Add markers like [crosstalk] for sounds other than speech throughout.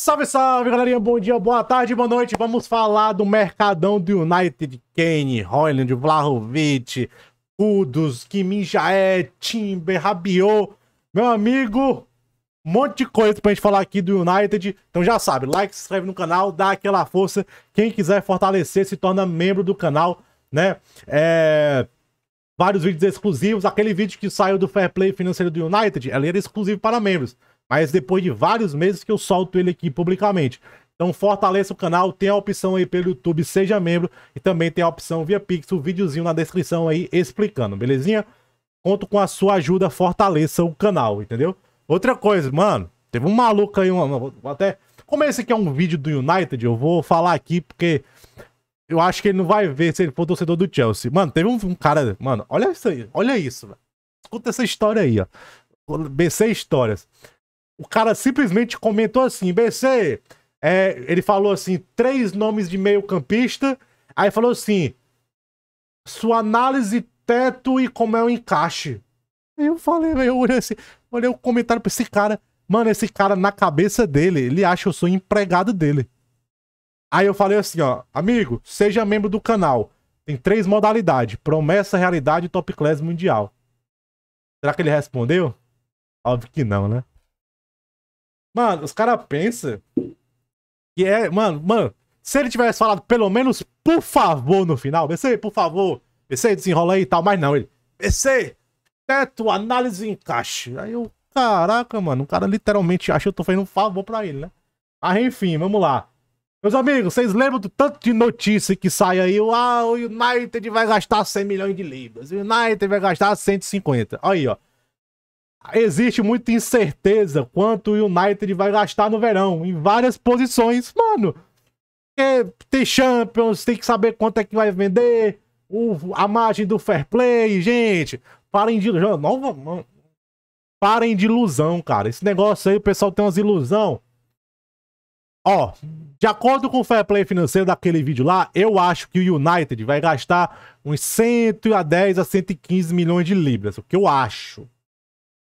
Salve, salve, galerinha. Bom dia, boa tarde, boa noite. Vamos falar do mercadão do United, Kane, Royland, Vlahovic, Kudos, Kimin Timber, Rabiot. Meu amigo, um monte de coisa pra gente falar aqui do United. Então já sabe, like, se inscreve no canal, dá aquela força. Quem quiser fortalecer, se torna membro do canal, né? É... Vários vídeos exclusivos. Aquele vídeo que saiu do Fair Play financeiro do United, era exclusivo para membros. Mas depois de vários meses que eu solto ele aqui publicamente. Então fortaleça o canal, tem a opção aí pelo YouTube, seja membro, e também tem a opção via Pix, o videozinho na descrição aí explicando, belezinha? Conto com a sua ajuda, fortaleça o canal, entendeu? Outra coisa, mano, teve um maluco aí, um, até... Como esse aqui é um vídeo do United, eu vou falar aqui porque eu acho que ele não vai ver se ele for torcedor do Chelsea. Mano, teve um, um cara, mano, olha isso aí, olha isso, mano. Escuta essa história aí, ó. BC Histórias o cara simplesmente comentou assim: BC, é, ele falou assim, três nomes de meio-campista. Aí falou assim: sua análise, teto e como é o encaixe. Eu falei, eu olhei, assim, olhei o comentário pra esse cara. Mano, esse cara na cabeça dele, ele acha que eu sou empregado dele. Aí eu falei assim, ó, amigo, seja membro do canal. Tem três modalidades: promessa, realidade e top class mundial. Será que ele respondeu? Óbvio que não, né? Mano, os caras pensam que é. Mano, mano, se ele tivesse falado pelo menos por favor no final, BC, por favor, BC, desenrola aí e tal, mas não, ele. BC, teto, análise e encaixe. Aí eu, caraca, mano, o cara literalmente acha que eu tô fazendo um favor pra ele, né? Mas enfim, vamos lá. Meus amigos, vocês lembram do tanto de notícia que sai aí? Ah, o United vai gastar 100 milhões de libras. O United vai gastar 150. Olha aí, ó existe muita incerteza quanto o United vai gastar no verão, em várias posições, mano. É, tem Champions, tem que saber quanto é que vai vender, o, a margem do fair play, gente. Parem de ilusão. não mano. Parem de ilusão, cara. Esse negócio aí, o pessoal tem umas ilusão. Ó, de acordo com o fair play financeiro daquele vídeo lá, eu acho que o United vai gastar uns 110 a 115 milhões de libras, o que eu acho.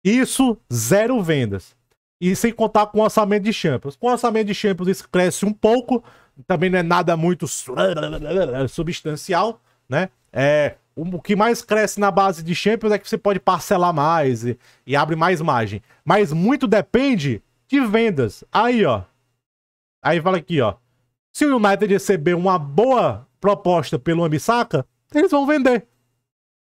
Isso, zero vendas. E sem contar com o orçamento de Champions. Com o orçamento de Champions isso cresce um pouco, também não é nada muito substancial, né? É, o que mais cresce na base de Champions é que você pode parcelar mais e, e abre mais margem. Mas muito depende de vendas. Aí, ó. Aí fala aqui, ó. Se o United receber uma boa proposta pelo Amisaka, eles vão vender.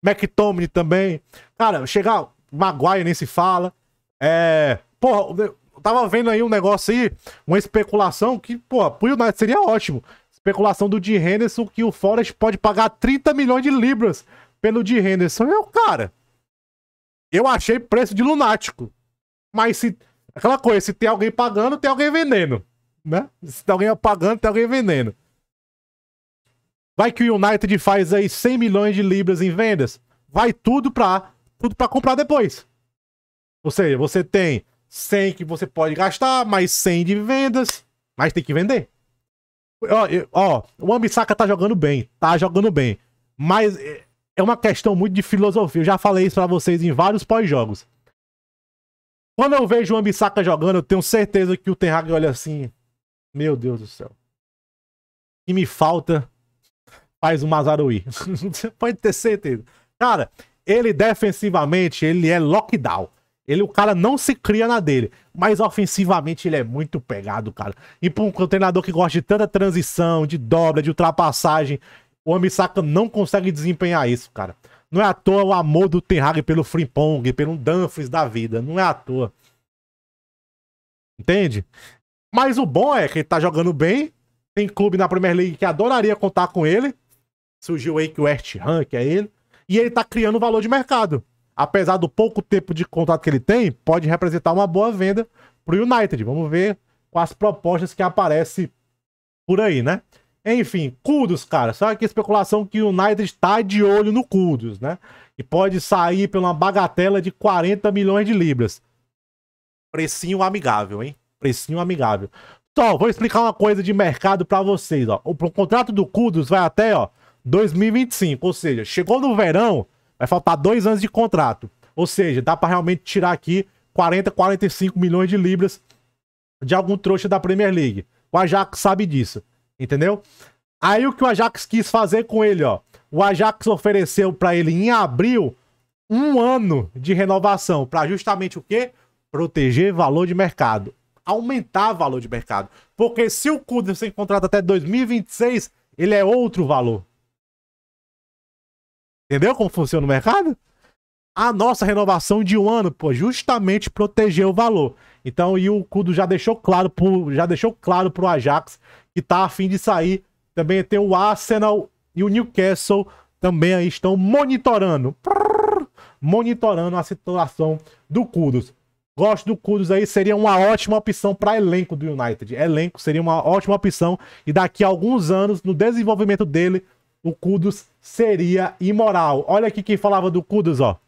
McTominay também. Cara, chegar Maguire nem se fala. É. Porra, eu tava vendo aí um negócio aí, uma especulação que, porra, pro United seria ótimo. Especulação do de Henderson que o Forest pode pagar 30 milhões de libras pelo de Henderson. Eu, cara, eu achei preço de lunático. Mas se. Aquela coisa, se tem alguém pagando, tem alguém vendendo. Né? Se tem alguém pagando, tem alguém vendendo. Vai que o United faz aí 100 milhões de libras em vendas. Vai tudo pra tudo para comprar depois. Ou seja, você tem 100 que você pode gastar, mais 100 de vendas, mas tem que vender. Ó, ó o Ambissaca tá jogando bem, tá jogando bem. Mas é, é uma questão muito de filosofia. Eu já falei isso para vocês em vários pós-jogos. Quando eu vejo o Ambissaca jogando, eu tenho certeza que o Ten olha assim: Meu Deus do céu. O que me falta faz um Mazaruí. [laughs] pode ter certeza. Cara, ele defensivamente, ele é lockdown. Ele, o cara não se cria na dele. Mas ofensivamente ele é muito pegado, cara. E pra um treinador que gosta de tanta transição, de dobra, de ultrapassagem, o Amisaka não consegue desempenhar isso, cara. Não é à toa o amor do Ten Hag pelo Frimpong, pelo Dumfries da vida. Não é à toa. Entende? Mas o bom é que ele tá jogando bem. Tem clube na Premier League que adoraria contar com ele. Surgiu aí que o West Ham, que é ele e ele está criando valor de mercado. Apesar do pouco tempo de contrato que ele tem, pode representar uma boa venda para o United. Vamos ver com as propostas que aparecem por aí, né? Enfim, Kudos, cara. Só que especulação que o United está de olho no Kudos, né? E pode sair pela bagatela de 40 milhões de libras. Precinho amigável, hein? Precinho amigável. Então, vou explicar uma coisa de mercado para vocês, ó. O, o contrato do Kudos vai até, ó, 2025. Ou seja, chegou no verão, vai faltar dois anos de contrato. Ou seja, dá para realmente tirar aqui 40, 45 milhões de libras de algum trouxa da Premier League. O Ajax sabe disso, entendeu? Aí o que o Ajax quis fazer com ele, ó. O Ajax ofereceu para ele em abril um ano de renovação para justamente o quê? Proteger valor de mercado, aumentar valor de mercado. Porque se o Kudra se contrato até 2026, ele é outro valor. Entendeu como funciona o mercado? A nossa renovação de um ano, pô, justamente proteger o valor. Então, e o Kudo já deixou claro pro, já deixou claro pro Ajax que tá a fim de sair. Também tem o Arsenal e o Newcastle também aí estão monitorando. Prrr, monitorando a situação do Kudos. Gosto do Kudos aí, seria uma ótima opção para elenco do United. Elenco seria uma ótima opção e daqui a alguns anos, no desenvolvimento dele, o Kudos seria imoral. Olha aqui quem falava do Kudos, ó.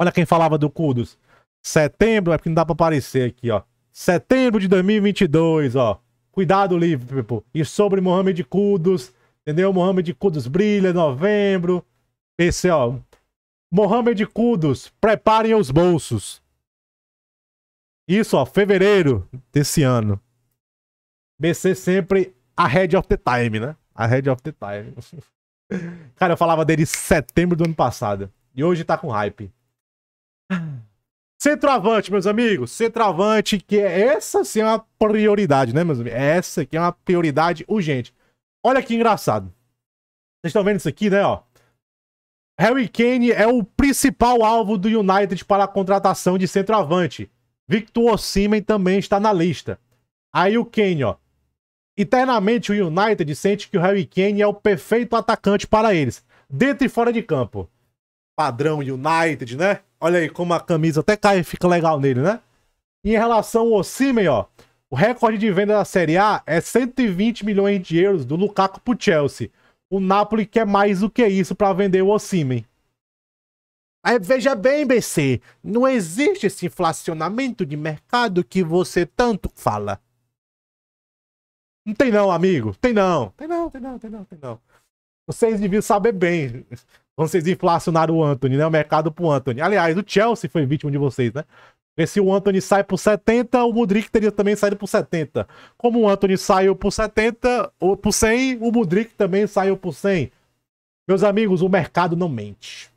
Olha quem falava do Kudos. Setembro, é porque não dá pra aparecer aqui, ó. Setembro de 2022, ó. Cuidado, Liverpool. E sobre Mohamed Kudos, entendeu? Mohamed Kudos brilha novembro. Esse, ó. Mohamed Kudos, preparem os bolsos. Isso, ó, fevereiro desse ano. BC sempre a head of the time, né? A Head of the time. [laughs] Cara, eu falava dele em setembro do ano passado. E hoje tá com hype. Centroavante, meus amigos. Centroavante, que é essa sim é uma prioridade, né, meus amigos? Essa aqui é uma prioridade urgente. Olha que engraçado. Vocês estão vendo isso aqui, né, ó? Harry Kane é o principal alvo do United para a contratação de centroavante. Victor Osimhen também está na lista. Aí o Kane, ó, Internamente, o United sente que o Harry Kane é o perfeito atacante para eles, dentro e fora de campo. Padrão United, né? Olha aí como a camisa até cai e fica legal nele, né? E em relação ao Simen, ó, o recorde de venda da Série A é 120 milhões de euros do Lukaku o Chelsea. O Napoli quer mais do que isso para vender o Osimen. Aí, veja bem, BC, não existe esse inflacionamento de mercado que você tanto fala. Não tem não, amigo. Tem não. Tem não, tem não, tem não, tem não. Vocês deviam saber bem. vocês inflacionaram o Anthony, né? O mercado pro Anthony. Aliás, o Chelsea foi vítima de vocês, né? Porque se o Anthony sai por 70, o Mudrik teria também saído por 70. Como o Anthony saiu por 70, ou por 100, o Mudrik também saiu por 100. Meus amigos, o mercado não mente.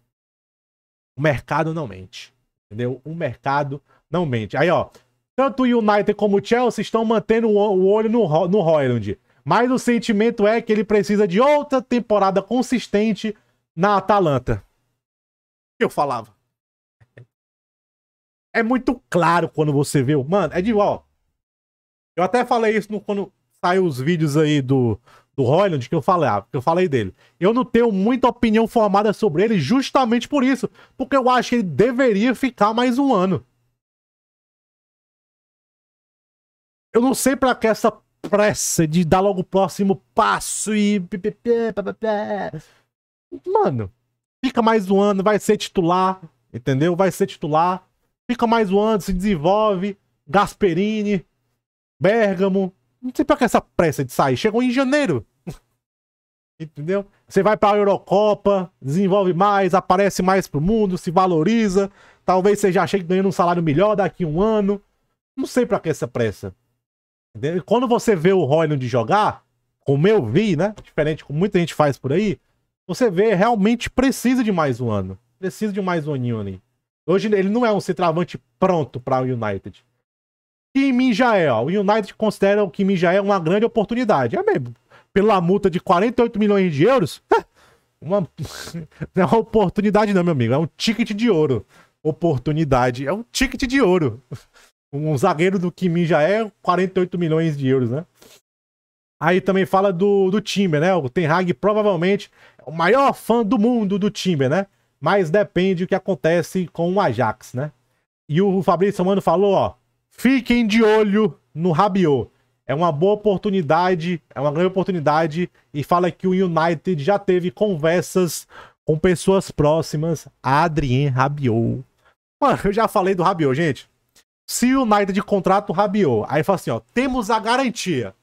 O mercado não mente. Entendeu? O mercado não mente. Aí, ó, tanto o United como o Chelsea estão mantendo o olho no, no Royland. Mas o sentimento é que ele precisa de outra temporada consistente na Atalanta. Eu falava. É muito claro quando você vê. Mano, é de ó. Eu até falei isso no, quando saiu os vídeos aí do, do Royland, que eu falei, ah, que eu falei dele. Eu não tenho muita opinião formada sobre ele justamente por isso. Porque eu acho que ele deveria ficar mais um ano. Eu não sei pra que essa pressa de dar logo o próximo passo e. Mano, fica mais um ano, vai ser titular, entendeu? Vai ser titular. Fica mais um ano, se desenvolve. Gasperini, Bergamo. Não sei pra que essa pressa de sair. Chegou em janeiro. [laughs] Entendeu? Você vai para a Eurocopa, desenvolve mais, aparece mais pro mundo, se valoriza. Talvez você já chegue ganhando um salário melhor daqui a um ano. Não sei para que essa pressa. Quando você vê o Royland jogar, como eu vi, né? Diferente como muita gente faz por aí, você vê realmente precisa de mais um ano. Precisa de mais um aninho ali. Hoje ele não é um centroavante pronto para o United. Kimi já é, ó. O United considera o Kimi já é uma grande oportunidade. É mesmo. Pela multa de 48 milhões de euros, [laughs] é uma... não [laughs] é uma oportunidade, não, meu amigo. É um ticket de ouro. Oportunidade. É um ticket de ouro. [laughs] Um zagueiro do Kimi já é 48 milhões de euros, né? Aí também fala do, do Timber, né? O Ten Hag provavelmente é o maior fã do mundo do Timber, né? Mas depende o que acontece com o Ajax, né? E o Fabrício Mano falou, ó, fiquem de olho no Rabiot. É uma boa oportunidade, é uma grande oportunidade e fala que o United já teve conversas com pessoas próximas a Adrien Rabiot. Mano, eu já falei do Rabiot, gente. Se o United de o rabiou, aí fala assim, ó, temos a garantia.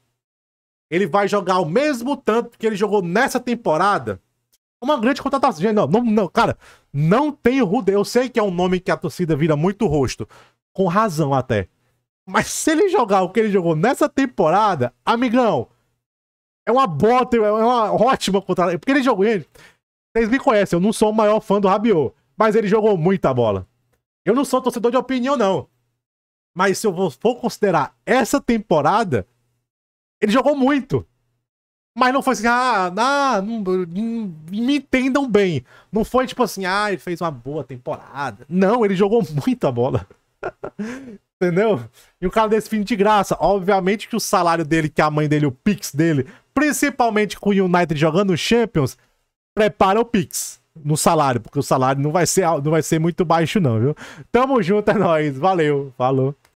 Ele vai jogar o mesmo tanto que ele jogou nessa temporada. Uma grande contratação. Não, não, não cara, não tem o Rude. Eu sei que é um nome que a torcida vira muito rosto. Com razão até. Mas se ele jogar o que ele jogou nessa temporada, amigão, é uma bota, é uma ótima contratação. Porque ele jogou. Ele, vocês me conhecem, eu não sou o maior fã do Rabiot, mas ele jogou muita bola. Eu não sou torcedor de opinião, não. Mas se eu for considerar essa temporada, ele jogou muito. Mas não foi assim, ah, ah não, não, me entendam bem. Não foi tipo assim, ah, ele fez uma boa temporada. Não, ele jogou [laughs] muita bola. [laughs] Entendeu? E o cara desse fim de graça. Obviamente que o salário dele, que a mãe dele, o Pix dele, principalmente com o United jogando o Champions, prepara o Pix no salário, porque o salário não vai ser, não vai ser muito baixo, não, viu? Tamo junto, é nóis. Valeu, falou.